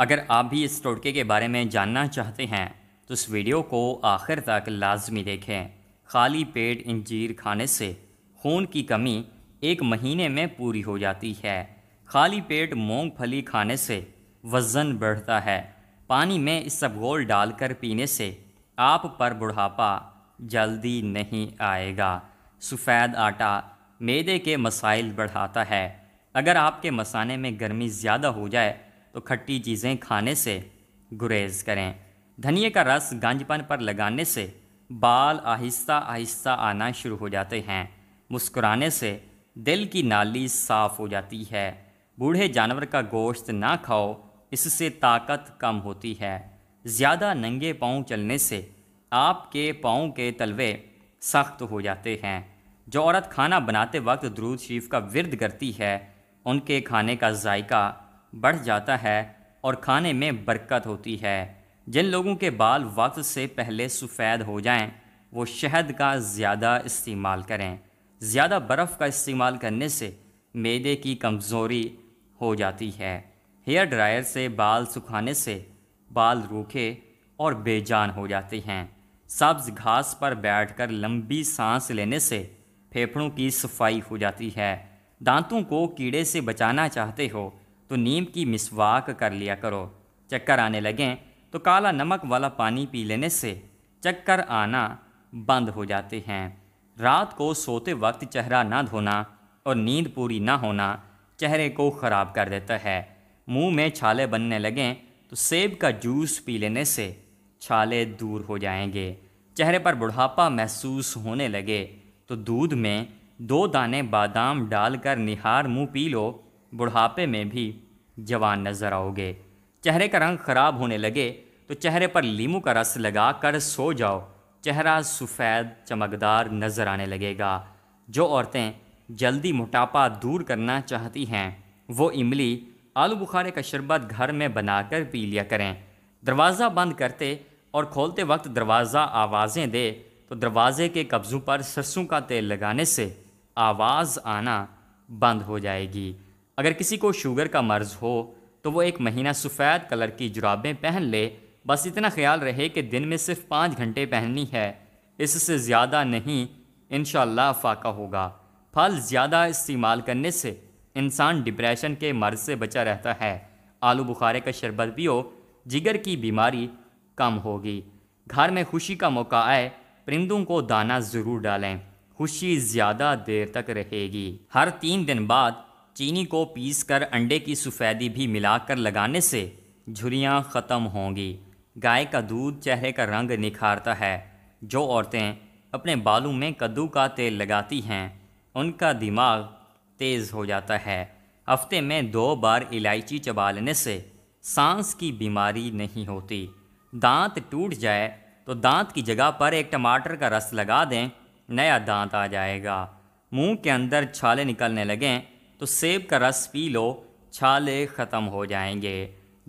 अगर आप भी इस टोटके के बारे में जानना चाहते हैं तो इस वीडियो को आखिर तक लाजमी देखें खाली पेट इंजीर खाने से खून की कमी एक महीने में पूरी हो जाती है खाली पेट मूंगफली खाने से वज़न बढ़ता है पानी में इस सब गोल डालकर पीने से आप पर बुढ़ापा जल्दी नहीं आएगा सफ़ेद आटा मैदे के मसाइल बढ़ाता है अगर आपके मसाने में गर्मी ज़्यादा हो जाए तो खट्टी चीज़ें खाने से गुरेज करें धनिए का रस गंजपन पर लगाने से बाल आहिस्ता आहिस्ता आना शुरू हो जाते हैं मुस्कुराने से दिल की नाली साफ़ हो जाती है बूढ़े जानवर का गोश्त ना खाओ इससे ताकत कम होती है ज़्यादा नंगे पाँव चलने से आपके पाँव के तलवे सख्त हो जाते हैं जो औरत खाना बनाते वक्त द्रूद शरीफ का विरद करती है उनके खाने का जायका बढ़ जाता है और खाने में बरकत होती है जिन लोगों के बाल वक्त से पहले सफ़ेद हो जाएं, वो शहद का ज़्यादा इस्तेमाल करें ज़्यादा बर्फ़ का इस्तेमाल करने से मैदे की कमज़ोरी हो जाती है हेयर ड्रायर से बाल सुखाने से बाल रूखे और बेजान हो जाते हैं सब्ज़ घास पर बैठकर लंबी सांस लेने से फेफड़ों की सफाई हो जाती है दांतों को कीड़े से बचाना चाहते हो तो नीम की मिसवाक कर लिया करो चक्कर आने लगें तो काला नमक वाला पानी पी लेने से चक्कर आना बंद हो जाते हैं रात को सोते वक्त चेहरा ना धोना और नींद पूरी ना होना चेहरे को ख़राब कर देता है मुंह में छाले बनने लगें तो सेब का जूस पी लेने से छाले दूर हो जाएंगे चेहरे पर बुढ़ापा महसूस होने लगे तो दूध में दो दाने बादाम डालकर निहार मुंह पी लो बुढ़ापे में भी जवान नज़र आओगे चेहरे का रंग ख़राब होने लगे तो चेहरे पर लीमू का रस लगा कर सो जाओ चेहरा सफ़ेद चमकदार नज़र आने लगेगा जो औरतें जल्दी मोटापा दूर करना चाहती हैं वो इमली आलू बुखारे का शरबत घर में बनाकर पी लिया करें दरवाज़ा बंद करते और खोलते वक्त दरवाज़ा आवाज़ें दे तो दरवाज़े के कब्ज़ों पर सरसों का तेल लगाने से आवाज़ आना बंद हो जाएगी अगर किसी को शुगर का मर्ज़ हो तो वो एक महीना सफ़ेद कलर की जुराबें पहन ले बस इतना ख्याल रहे कि दिन में सिर्फ पाँच घंटे पहननी है इससे ज़्यादा नहीं इन फाका होगा फल ज़्यादा इस्तेमाल करने से इंसान डिप्रेशन के मर्ज से बचा रहता है आलू बुखारे का शरबत पियो जिगर की बीमारी कम होगी घर में खुशी का मौका आए परिंदों को दाना ज़रूर डालें खुशी ज़्यादा देर तक रहेगी हर तीन दिन बाद चीनी को पीसकर अंडे की सफ़ेदी भी मिलाकर लगाने से झुरियाँ ख़त्म होंगी गाय का दूध चेहरे का रंग निखारता है जो औरतें अपने बालों में कद्दू का तेल लगाती हैं उनका दिमाग तेज़ हो जाता है हफ्ते में दो बार इलायची चबा लेने से सांस की बीमारी नहीं होती दांत टूट जाए तो दांत की जगह पर एक टमाटर का रस लगा दें नया दांत आ जाएगा मुंह के अंदर छाले निकलने लगें तो सेब का रस पी लो छाले ख़त्म हो जाएंगे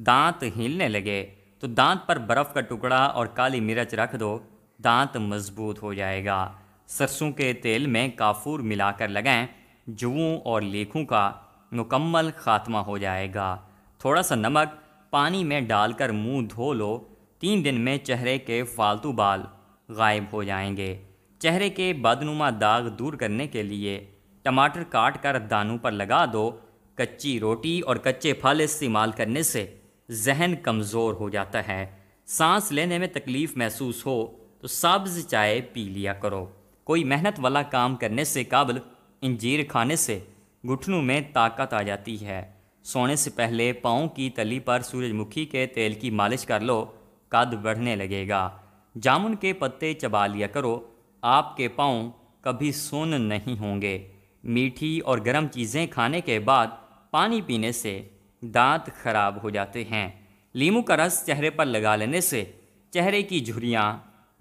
दांत हिलने लगे तो दांत पर बर्फ़ का टुकड़ा और काली मिर्च रख दो दांत मजबूत हो जाएगा सरसों के तेल में काफूर मिलाकर लगाएं जुओं और लेखों का मुकम्मल खात्मा हो जाएगा थोड़ा सा नमक पानी में डालकर मुंह धो लो तीन दिन में चेहरे के फालतू बाल गायब हो जाएंगे चेहरे के बदनुमा दाग दूर करने के लिए टमाटर काट कर दानों पर लगा दो कच्ची रोटी और कच्चे फल इस्तेमाल करने से जहन कमज़ोर हो जाता है सांस लेने में तकलीफ़ महसूस हो तो सब्ज़ चाय पी लिया करो कोई मेहनत वाला काम करने से काबिल इंजीर खाने से घुटनों में ताकत आ जाती है सोने से पहले पाँव की तली पर सूरजमुखी के तेल की मालिश कर लो कद बढ़ने लगेगा जामुन के पत्ते चबा लिया करो आपके पाँव कभी सुन नहीं होंगे मीठी और गर्म चीज़ें खाने के बाद पानी पीने से दांत खराब हो जाते हैं लीमू का रस चेहरे पर लगा लेने से चेहरे की झुरियाँ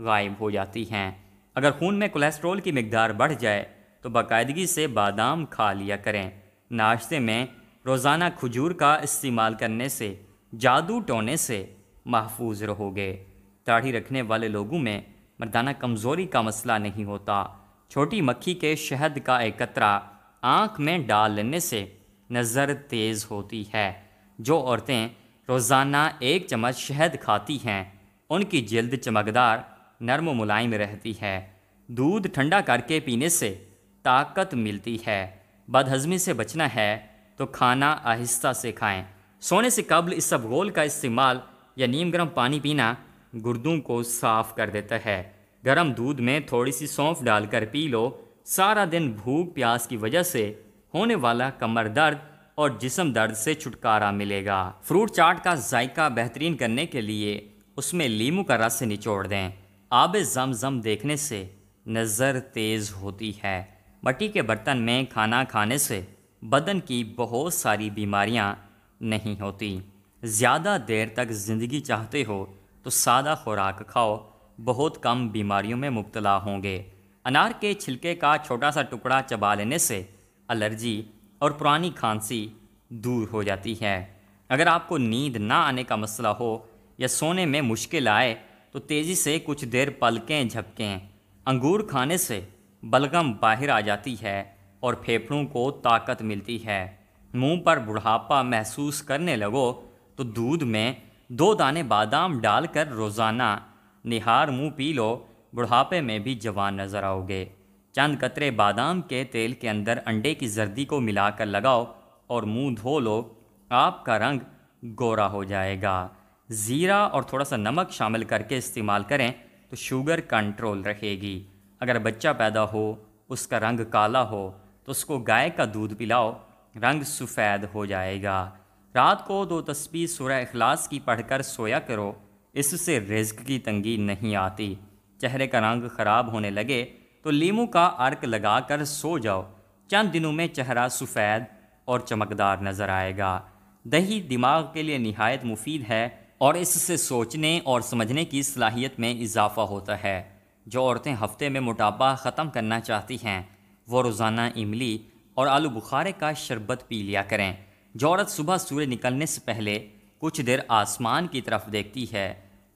गायब हो जाती हैं अगर खून में कोलेस्ट्रॉल की मकदार बढ़ जाए तो बाकायदगी से बादाम खा लिया करें नाश्ते में रोज़ाना खजूर का इस्तेमाल करने से जादू टोने से महफूज रहोगे दाढ़ी रखने वाले लोगों में मर्दाना कमज़ोरी का मसला नहीं होता छोटी मक्खी के शहद का एक कतरा आँख में डाल लेने से नज़र तेज़ होती है जो औरतें रोज़ाना एक चम्मच शहद खाती हैं उनकी जल्द चमकदार नरम मुलायम रहती है दूध ठंडा करके पीने से ताकत मिलती है बदहजमी से बचना है तो खाना आहिस्ता से खाएं। सोने से कबल इस सब गोल का इस्तेमाल या नीम गर्म पानी पीना गुर्दों को साफ़ कर देता है गर्म दूध में थोड़ी सी सौंफ डालकर पी लो सारा दिन भूख प्यास की वजह से होने वाला कमर दर्द और जिसम दर्द से छुटकारा मिलेगा फ्रूट चाट का जायका बेहतरीन करने के लिए उसमें लीमू का रस निचोड़ दें आब जम जम देखने से नज़र तेज़ होती है मट्टी के बर्तन में खाना खाने से बदन की बहुत सारी बीमारियां नहीं होती ज़्यादा देर तक ज़िंदगी चाहते हो तो सादा खुराक खाओ बहुत कम बीमारियों में मुबतला होंगे अनार के छिलके का छोटा सा टुकड़ा चबा लेने से एलर्जी और पुरानी खांसी दूर हो जाती है अगर आपको नींद ना आने का मसला हो या सोने में मुश्किल आए तो तेज़ी से कुछ देर पलकें झपकें अंगूर खाने से बलगम बाहर आ जाती है और फेफड़ों को ताकत मिलती है मुंह पर बुढ़ापा महसूस करने लगो तो दूध में दो दाने बादाम डालकर रोज़ाना निहार मुंह पी लो बुढ़ापे में भी जवान नज़र आओगे चंद कतरे बादाम के तेल के अंदर अंडे की जर्दी को मिलाकर लगाओ और मुंह धो लो आपका रंग गोरा हो जाएगा ज़ीरा और थोड़ा सा नमक शामिल करके इस्तेमाल करें तो शुगर कंट्रोल रहेगी अगर बच्चा पैदा हो उसका रंग काला हो तो उसको गाय का दूध पिलाओ रंग सफ़ेद हो जाएगा रात को दो तस्वीर सुरह अखलास की पढ़कर सोया करो इससे रिज्क की तंगी नहीं आती चेहरे का रंग खराब होने लगे तो लीमू का अर्क लगा कर सो जाओ चंद दिनों में चेहरा सफ़ेद और चमकदार नज़र आएगा दही दिमाग के लिए नहायत मुफीद है और इससे सोचने और समझने की सलाहियत में इजाफा होता है जो औरतें हफ्ते में मोटापा ख़त्म करना चाहती हैं वो रोज़ाना इमली और आलू बुखारे का शरबत पी लिया करें जो औरत सुबह सूर्य निकलने से पहले कुछ देर आसमान की तरफ देखती है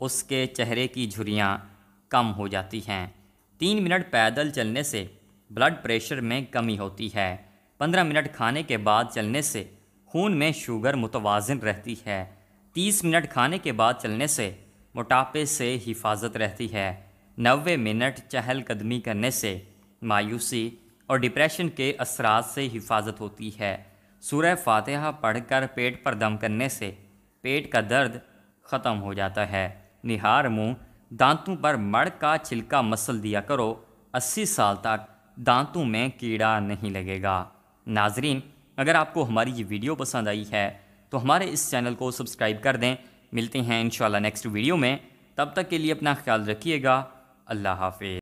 उसके चेहरे की झुरियाँ कम हो जाती हैं तीन मिनट पैदल चलने से ब्लड प्रेशर में कमी होती है पंद्रह मिनट खाने के बाद चलने से खून में शुगर मुतवाजन रहती है तीस मिनट खाने के बाद चलने से मोटापे से हिफाजत रहती है नबे मिनट चहलकदमी करने से मायूसी और डिप्रेशन के असरात से हिफाजत होती है सूर्य फातहा पढ़कर पेट पर दम करने से पेट का दर्द ख़त्म हो जाता है निहार मुंह दांतों पर मड़ का छिलका मसल दिया करो 80 साल तक दांतों में कीड़ा नहीं लगेगा नाजरीन अगर आपको हमारी ये वीडियो पसंद आई है तो हमारे इस चैनल को सब्सक्राइब कर दें मिलते हैं इन नेक्स्ट वीडियो में तब तक के लिए अपना ख्याल रखिएगा अल्लाह हाफिज़